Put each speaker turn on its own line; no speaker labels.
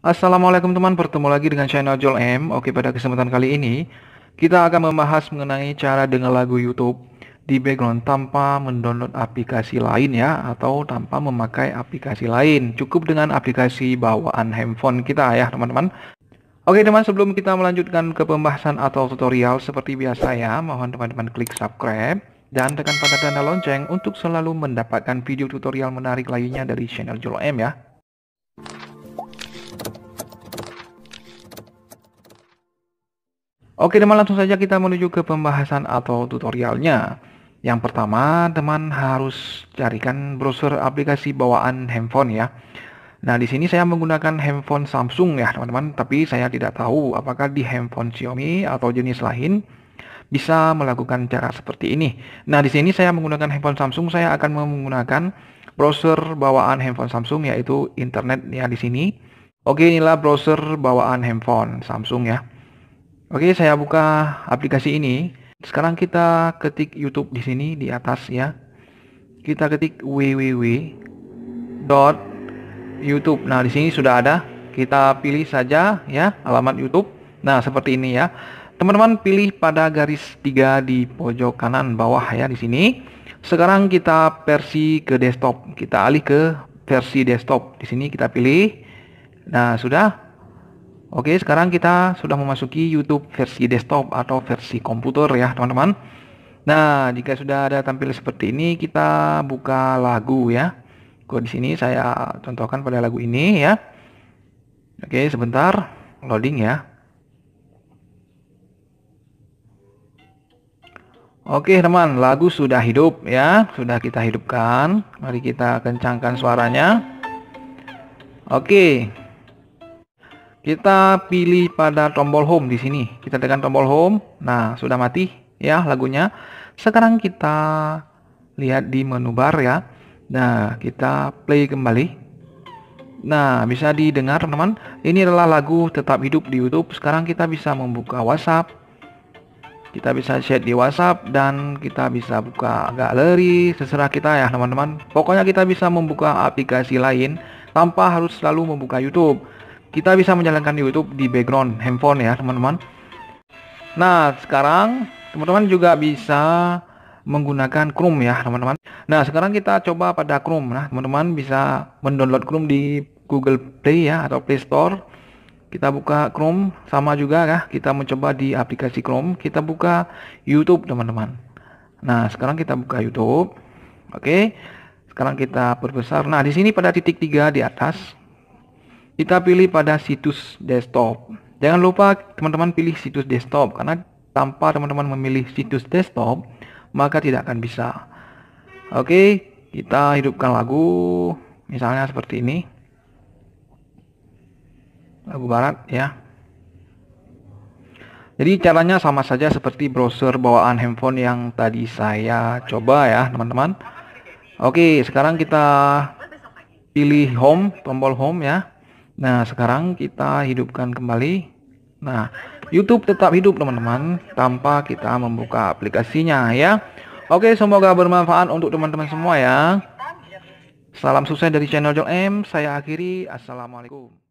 Assalamualaikum teman, bertemu lagi dengan channel Jol M. Oke, pada kesempatan kali ini kita akan membahas mengenai cara dengar lagu YouTube di background tanpa mendownload aplikasi lain ya atau tanpa memakai aplikasi lain. Cukup dengan aplikasi bawaan handphone kita ya, teman-teman. Oke teman, teman sebelum kita melanjutkan ke pembahasan atau tutorial seperti biasa ya, mohon teman-teman klik subscribe dan tekan pada tanda lonceng untuk selalu mendapatkan video tutorial menarik lainnya dari channel Jol M ya. Oke teman langsung saja kita menuju ke pembahasan atau tutorialnya. Yang pertama teman harus carikan browser aplikasi bawaan handphone ya. Nah di sini saya menggunakan handphone Samsung ya teman-teman. Tapi saya tidak tahu apakah di handphone Xiaomi atau jenis lain bisa melakukan cara seperti ini. Nah di sini saya menggunakan handphone Samsung saya akan menggunakan browser bawaan handphone Samsung yaitu internet ya di sini. Oke inilah browser bawaan handphone Samsung ya. Oke, saya buka aplikasi ini. Sekarang kita ketik YouTube di sini di atas ya. Kita ketik www. YouTube. Nah, di sini sudah ada. Kita pilih saja ya alamat YouTube. Nah, seperti ini ya. Teman-teman pilih pada garis 3 di pojok kanan bawah ya di sini. Sekarang kita versi ke desktop. Kita alih ke versi desktop. Di sini kita pilih. Nah, sudah Oke, sekarang kita sudah memasuki YouTube versi desktop atau versi komputer ya, teman-teman. Nah, jika sudah ada tampil seperti ini, kita buka lagu ya. Gue di sini saya contohkan pada lagu ini ya. Oke, sebentar, loading ya. Oke, teman, lagu sudah hidup ya, sudah kita hidupkan. Mari kita kencangkan suaranya. Oke, kita pilih pada tombol home di sini. Kita tekan tombol home. Nah, sudah mati ya lagunya. Sekarang kita lihat di menu bar ya. Nah, kita play kembali. Nah, bisa didengar teman-teman. Ini adalah lagu tetap hidup di YouTube. Sekarang kita bisa membuka WhatsApp. Kita bisa chat di WhatsApp dan kita bisa buka galeri seserah kita ya teman-teman. Pokoknya kita bisa membuka aplikasi lain tanpa harus selalu membuka YouTube kita bisa menjalankan YouTube di background handphone ya teman-teman nah sekarang teman-teman juga bisa menggunakan Chrome ya teman-teman nah sekarang kita coba pada Chrome nah teman-teman bisa mendownload Chrome di Google Play ya atau Play Store kita buka Chrome sama juga ya kita mencoba di aplikasi Chrome kita buka YouTube teman-teman nah sekarang kita buka YouTube oke sekarang kita perbesar nah di sini pada titik tiga di atas kita pilih pada situs desktop. Jangan lupa teman-teman pilih situs desktop karena tanpa teman-teman memilih situs desktop maka tidak akan bisa. Oke, kita hidupkan lagu misalnya seperti ini. Lagu barat ya. Jadi caranya sama saja seperti browser bawaan handphone yang tadi saya coba ya, teman-teman. Oke, sekarang kita pilih home, tombol home ya. Nah, sekarang kita hidupkan kembali. Nah, YouTube tetap hidup teman-teman tanpa kita membuka aplikasinya ya. Oke, semoga bermanfaat untuk teman-teman semua ya. Salam sukses dari channel Jong M. Saya akhiri. Assalamualaikum.